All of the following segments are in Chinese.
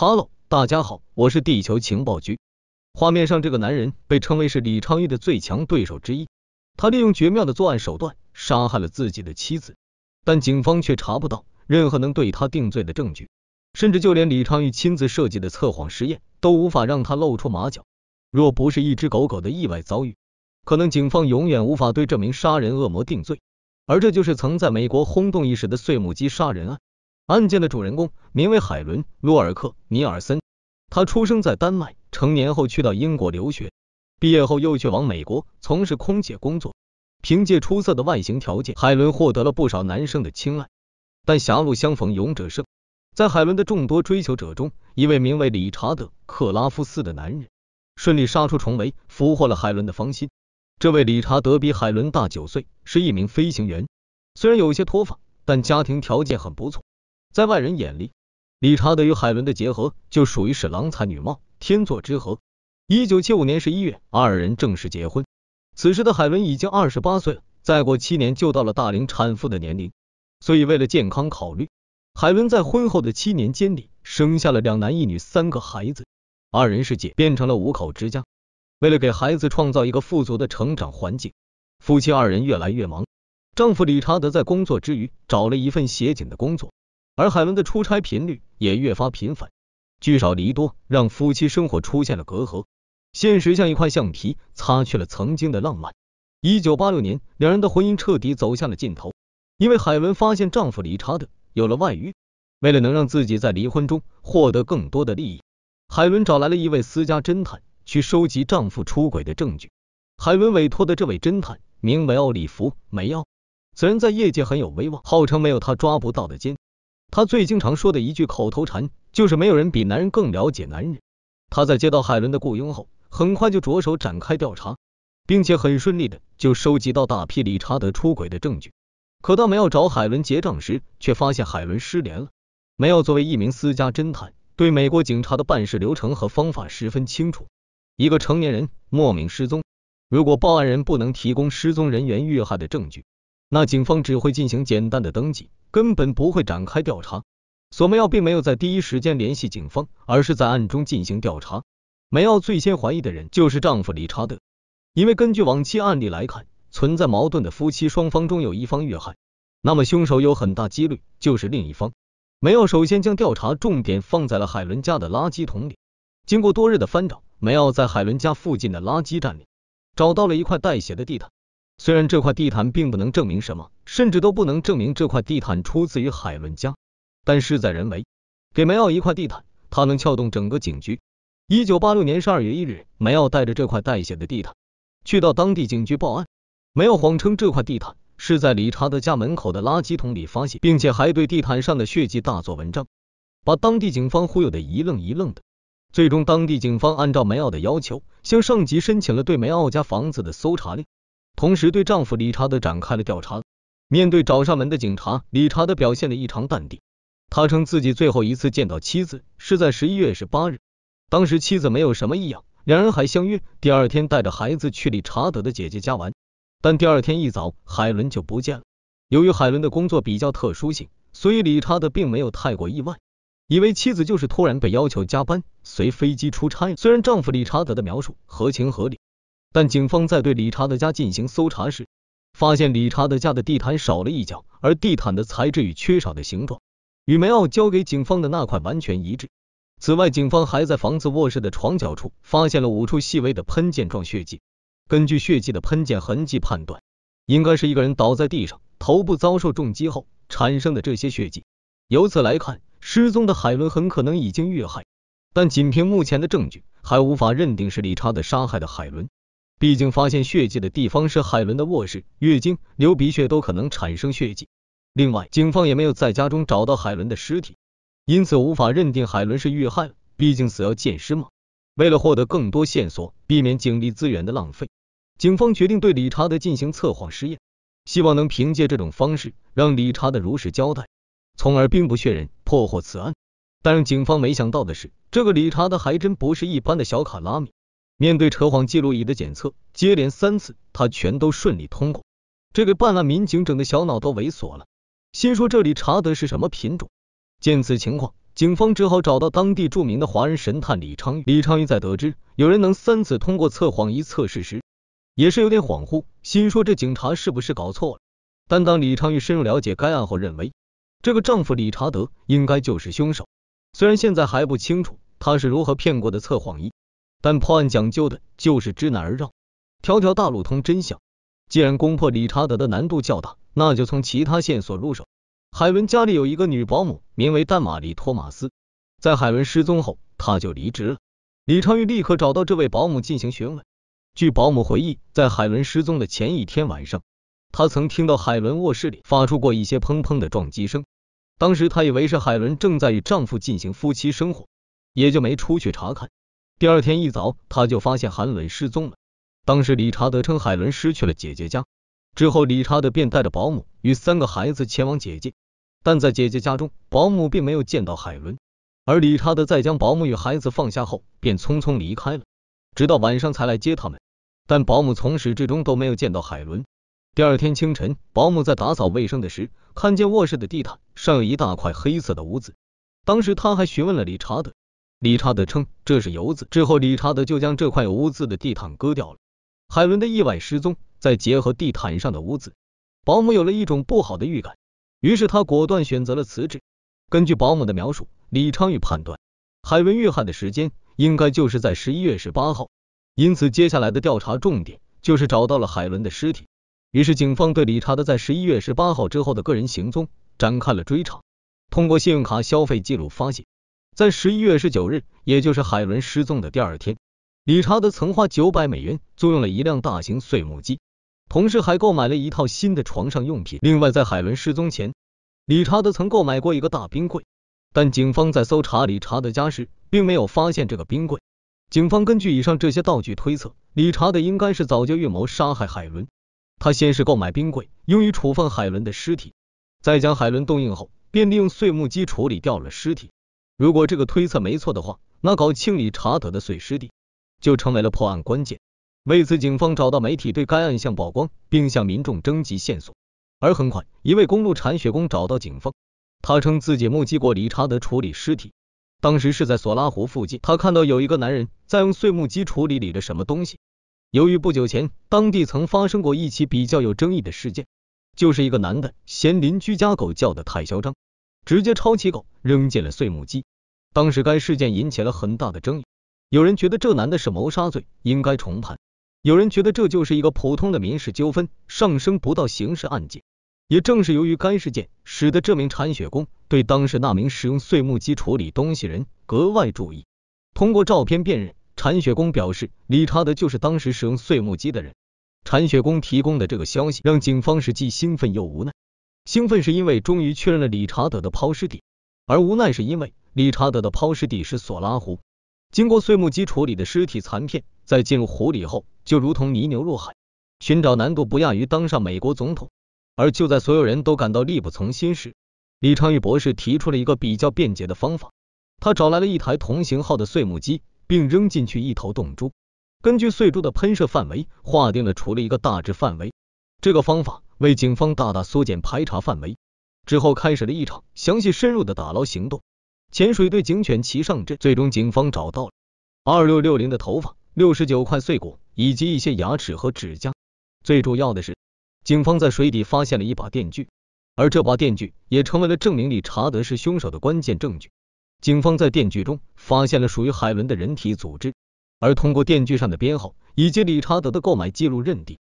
哈喽，大家好，我是地球情报局。画面上这个男人被称为是李昌钰的最强对手之一。他利用绝妙的作案手段杀害了自己的妻子，但警方却查不到任何能对他定罪的证据，甚至就连李昌钰亲自设计的测谎实验都无法让他露出马脚。若不是一只狗狗的意外遭遇，可能警方永远无法对这名杀人恶魔定罪。而这就是曾在美国轰动一时的碎木机杀人案。案件的主人公名为海伦·洛尔克·尼尔森，他出生在丹麦，成年后去到英国留学，毕业后又去往美国从事空姐工作。凭借出色的外形条件，海伦获得了不少男生的青睐。但狭路相逢勇者胜，在海伦的众多追求者中，一位名为理查德·克拉夫斯的男人顺利杀出重围，俘获了海伦的芳心。这位理查德比海伦大九岁，是一名飞行员，虽然有些脱发，但家庭条件很不错。在外人眼里，理查德与海伦的结合就属于是郎才女貌，天作之合。一九七五年十一月，二人正式结婚。此时的海伦已经二十八岁了，再过七年就到了大龄产妇的年龄，所以为了健康考虑，海伦在婚后的七年间里生下了两男一女三个孩子，二人世界变成了五口之家。为了给孩子创造一个富足的成长环境，夫妻二人越来越忙。丈夫理查德在工作之余找了一份协警的工作。而海伦的出差频率也越发频繁，聚少离多让夫妻生活出现了隔阂。现实像一块橡皮擦去了曾经的浪漫。一九八六年，两人的婚姻彻底走向了尽头，因为海伦发现丈夫理查德有了外遇。为了能让自己在离婚中获得更多的利益，海伦找来了一位私家侦探去收集丈夫出轨的证据。海伦委托的这位侦探名为奥利弗·梅奥，此人在业界很有威望，号称没有他抓不到的奸。他最经常说的一句口头禅就是“没有人比男人更了解男人”。他在接到海伦的雇佣后，很快就着手展开调查，并且很顺利的就收集到大批理查德出轨的证据。可当梅奥找海伦结账时，却发现海伦失联了。梅奥作为一名私家侦探，对美国警察的办事流程和方法十分清楚。一个成年人莫名失踪，如果报案人不能提供失踪人员遇害的证据，那警方只会进行简单的登记，根本不会展开调查。索梅奥并没有在第一时间联系警方，而是在暗中进行调查。梅奥最先怀疑的人就是丈夫理查德，因为根据往期案例来看，存在矛盾的夫妻双方中有一方遇害，那么凶手有很大几率就是另一方。梅奥首先将调查重点放在了海伦家的垃圾桶里，经过多日的翻找，梅奥在海伦家附近的垃圾站里找到了一块带血的地毯。虽然这块地毯并不能证明什么，甚至都不能证明这块地毯出自于海伦家，但事在人为。给梅奥一块地毯，他能撬动整个警局。一九八六年十二月一日，梅奥带着这块带血的地毯去到当地警局报案。梅奥谎称这块地毯是在理查德家门口的垃圾桶里发现，并且还对地毯上的血迹大做文章，把当地警方忽悠的一愣一愣的。最终，当地警方按照梅奥的要求，向上级申请了对梅奥家房子的搜查令。同时对丈夫理查德展开了调查。面对找上门的警察，理查德表现的异常淡定。他称自己最后一次见到妻子是在十一月十八日，当时妻子没有什么异样，两人还相约第二天带着孩子去理查德的姐姐家玩。但第二天一早，海伦就不见了。由于海伦的工作比较特殊性，所以理查德并没有太过意外，以为妻子就是突然被要求加班，随飞机出差。虽然丈夫理查德的描述合情合理。但警方在对理查德家进行搜查时，发现理查德家的地毯少了一角，而地毯的材质与缺少的形状，与梅奥交给警方的那块完全一致。此外，警方还在房子卧室的床角处发现了五处细微的喷溅状血迹。根据血迹的喷溅痕迹判断，应该是一个人倒在地上，头部遭受重击后产生的这些血迹。由此来看，失踪的海伦很可能已经遇害，但仅凭目前的证据，还无法认定是理查德杀害的海伦。毕竟发现血迹的地方是海伦的卧室，月经、流鼻血都可能产生血迹。另外，警方也没有在家中找到海伦的尸体，因此无法认定海伦是遇害了。毕竟死要见尸嘛。为了获得更多线索，避免警力资源的浪费，警方决定对理查德进行测谎试验，希望能凭借这种方式让理查德如实交代，从而兵不血刃破获此案。但让警方没想到的是，这个理查德还真不是一般的小卡拉米。面对扯谎记录仪的检测，接连三次，他全都顺利通过。这给办案民警整的小脑都猥琐了，心说这里查德是什么品种？见此情况，警方只好找到当地著名的华人神探李昌钰。李昌钰在得知有人能三次通过测谎仪测试时，也是有点恍惚，心说这警察是不是搞错了？但当李昌钰深入了解该案后，认为这个丈夫理查德应该就是凶手。虽然现在还不清楚他是如何骗过的测谎仪。但破案讲究的就是知难而绕，条条大路通真相。既然攻破理查德的难度较大，那就从其他线索入手。海伦家里有一个女保姆，名为丹玛丽·托马斯，在海伦失踪后，她就离职了。李昌钰立刻找到这位保姆进行询问。据保姆回忆，在海伦失踪的前一天晚上，她曾听到海伦卧室里发出过一些砰砰的撞击声，当时她以为是海伦正在与丈夫进行夫妻生活，也就没出去查看。第二天一早，他就发现海伦失踪了。当时理查德称海伦失去了姐姐家。之后，理查德便带着保姆与三个孩子前往姐姐。但在姐姐家中，保姆并没有见到海伦。而理查德在将保姆与孩子放下后，便匆匆离开了，直到晚上才来接他们。但保姆从始至终都没有见到海伦。第二天清晨，保姆在打扫卫生的时，看见卧室的地毯上有一大块黑色的污渍。当时他还询问了理查德。理查德称这是油渍，之后理查德就将这块有污渍的地毯割掉了。海伦的意外失踪，再结合地毯上的污渍，保姆有了一种不好的预感，于是他果断选择了辞职。根据保姆的描述，李昌钰判断海伦遇害的时间应该就是在十一月十八号，因此接下来的调查重点就是找到了海伦的尸体。于是警方对理查德在十一月十八号之后的个人行踪展开了追查。通过信用卡消费记录发现。在十一月十九日，也就是海伦失踪的第二天，理查德曾花九百美元租用了一辆大型碎木机，同时还购买了一套新的床上用品。另外，在海伦失踪前，理查德曾购买过一个大冰柜，但警方在搜查理查德家时，并没有发现这个冰柜。警方根据以上这些道具推测，理查德应该是早就预谋杀害海伦。他先是购买冰柜，用于处分海伦的尸体，再将海伦冻硬后，便利用碎木机处理掉了尸体。如果这个推测没错的话，那搞清理查德的碎尸地就成为了破案关键。为此，警方找到媒体对该案项曝光，并向民众征集线索。而很快，一位公路铲雪工找到警方，他称自己目击过理查德处理尸体，当时是在索拉湖附近。他看到有一个男人在用碎木机处理里的什么东西。由于不久前当地曾发生过一起比较有争议的事件，就是一个男的嫌邻居家狗叫得太嚣张。直接抄起狗扔进了碎木机。当时该事件引起了很大的争议，有人觉得这男的是谋杀罪，应该重判；有人觉得这就是一个普通的民事纠纷，上升不到刑事案件。也正是由于该事件，使得这名铲雪工对当时那名使用碎木机处理东西人格外注意。通过照片辨认，铲雪工表示理查德就是当时使用碎木机的人。铲雪工提供的这个消息让警方是既兴奋又无奈。兴奋是因为终于确认了理查德的抛尸地，而无奈是因为理查德的抛尸地是索拉湖。经过碎木机处理的尸体残片，在进入湖里后，就如同泥牛入海，寻找难度不亚于当上美国总统。而就在所有人都感到力不从心时，李昌钰博士提出了一个比较便捷的方法。他找来了一台同型号的碎木机，并扔进去一头冻猪。根据碎猪的喷射范围，划定了除了一个大致范围。这个方法。为警方大大缩减排查范围，之后开始了一场详细深入的打捞行动。潜水队、警犬齐上阵，最终警方找到了二六六零的头发、六十九块碎骨以及一些牙齿和指甲。最主要的是，警方在水底发现了一把电锯，而这把电锯也成为了证明理查德是凶手的关键证据。警方在电锯中发现了属于海伦的人体组织，而通过电锯上的编号以及理查德的购买记录认定。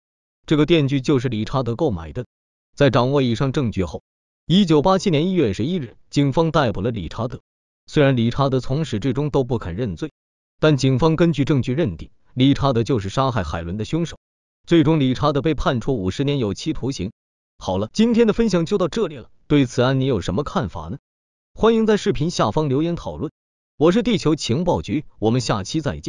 这个电锯就是理查德购买的。在掌握以上证据后，一九八七年一月十一日，警方逮捕了理查德。虽然理查德从始至终都不肯认罪，但警方根据证据认定理查德就是杀害海伦的凶手。最终，理查德被判处五十年有期徒刑。好了，今天的分享就到这里了。对此案你有什么看法呢？欢迎在视频下方留言讨论。我是地球情报局，我们下期再见。